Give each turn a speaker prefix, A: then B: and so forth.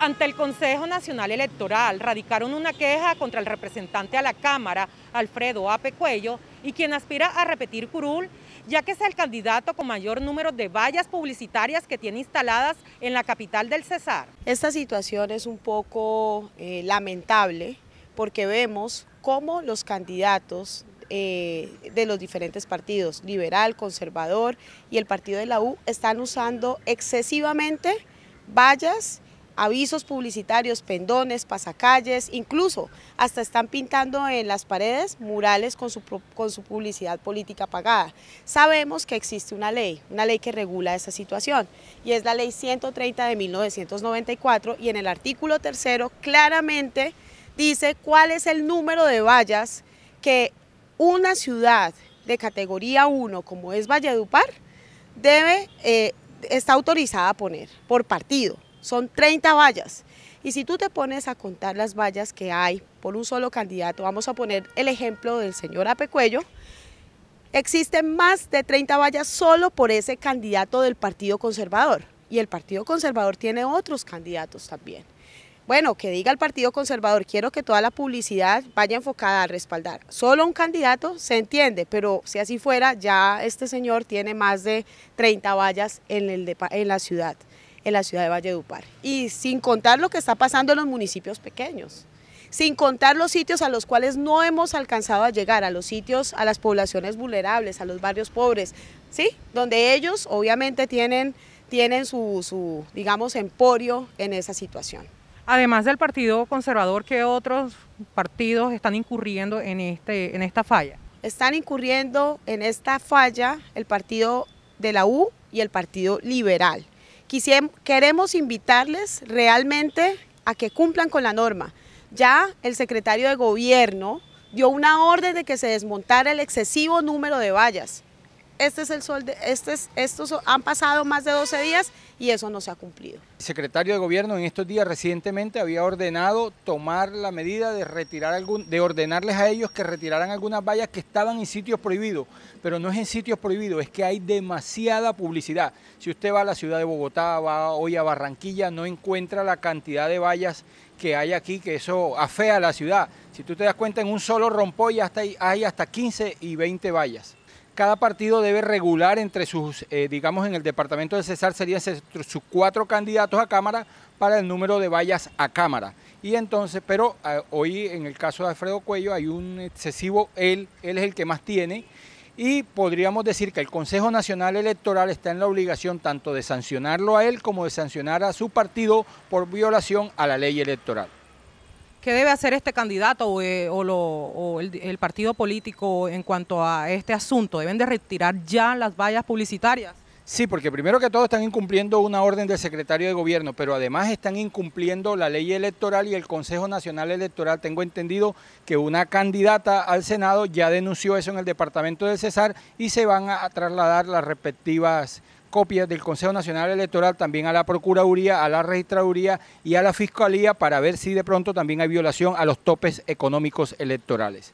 A: ante el Consejo Nacional Electoral radicaron una queja contra el representante a la Cámara, Alfredo Ape Cuello, y quien aspira a repetir curul, ya que es el candidato con mayor número de vallas publicitarias que tiene instaladas en la capital del Cesar.
B: Esta situación es un poco eh, lamentable porque vemos cómo los candidatos eh, de los diferentes partidos, liberal, conservador y el partido de la U, están usando excesivamente vallas avisos publicitarios, pendones, pasacalles, incluso hasta están pintando en las paredes murales con su, publicidad política pagada. Sabemos que existe una ley, una ley que regula esa situación y es la ley 130 de 1994 y en el artículo tercero claramente dice cuál es el número de vallas que una ciudad de categoría 1 como es Valledupar debe, eh, está autorizada a poner por partido son 30 vallas. Y si tú te pones a contar las vallas que hay por un solo candidato, vamos a poner el ejemplo del señor Apecuello, existen más de 30 vallas solo por ese candidato del Partido Conservador. Y el Partido Conservador tiene otros candidatos también. Bueno, que diga el Partido Conservador, quiero que toda la publicidad vaya enfocada a respaldar solo un candidato, se entiende, pero si así fuera, ya este señor tiene más de 30 vallas en, en la ciudad en la ciudad de Valledupar. Y sin contar lo que está pasando en los municipios pequeños, sin contar los sitios a los cuales no hemos alcanzado a llegar, a los sitios, a las poblaciones vulnerables, a los barrios pobres, ¿sí? Donde ellos obviamente tienen, tienen su, digamos, emporio en esa situación.
A: Además del Partido Conservador, ¿qué otros partidos están incurriendo en,
B: este, en esta falla? Están incurriendo en esta falla el Partido de la U y el Partido Liberal queremos invitarles realmente a que cumplan con la norma. Ya el secretario de Gobierno dio una orden de que se desmontara el excesivo número de vallas este es el sol, de, este estos han pasado más de 12 días y eso no se ha cumplido.
C: El secretario de Gobierno en estos días recientemente había ordenado tomar la medida de, retirar algún, de ordenarles a ellos que retiraran algunas vallas que estaban en sitios prohibidos, pero no es en sitios prohibidos, es que hay demasiada publicidad. Si usted va a la ciudad de Bogotá, va hoy a Barranquilla, no encuentra la cantidad de vallas que hay aquí, que eso afea a la ciudad. Si tú te das cuenta, en un solo y hasta hay hasta 15 y 20 vallas cada partido debe regular entre sus, eh, digamos, en el departamento de Cesar serían sus cuatro candidatos a Cámara para el número de vallas a Cámara. Y entonces, pero ah, hoy en el caso de Alfredo Cuello hay un excesivo, él, él es el que más tiene. Y podríamos decir que el Consejo Nacional Electoral está en la obligación tanto de sancionarlo a él como de sancionar a su partido por violación a la ley electoral.
A: ¿Qué debe hacer este candidato o, eh, el, partido político en cuanto a este asunto? ¿Deben de retirar ya las vallas publicitarias?
C: Sí, porque primero que todo están incumpliendo una orden del secretario de gobierno, pero además están incumpliendo la ley electoral y el Consejo Nacional Electoral. Tengo entendido que una candidata al Senado ya denunció eso en el departamento del Cesar y se van a trasladar las respectivas copias del Consejo Nacional Electoral también a la Procuraduría, a la Registraduría y a la Fiscalía para ver si de pronto también hay violación a los topes económicos electorales.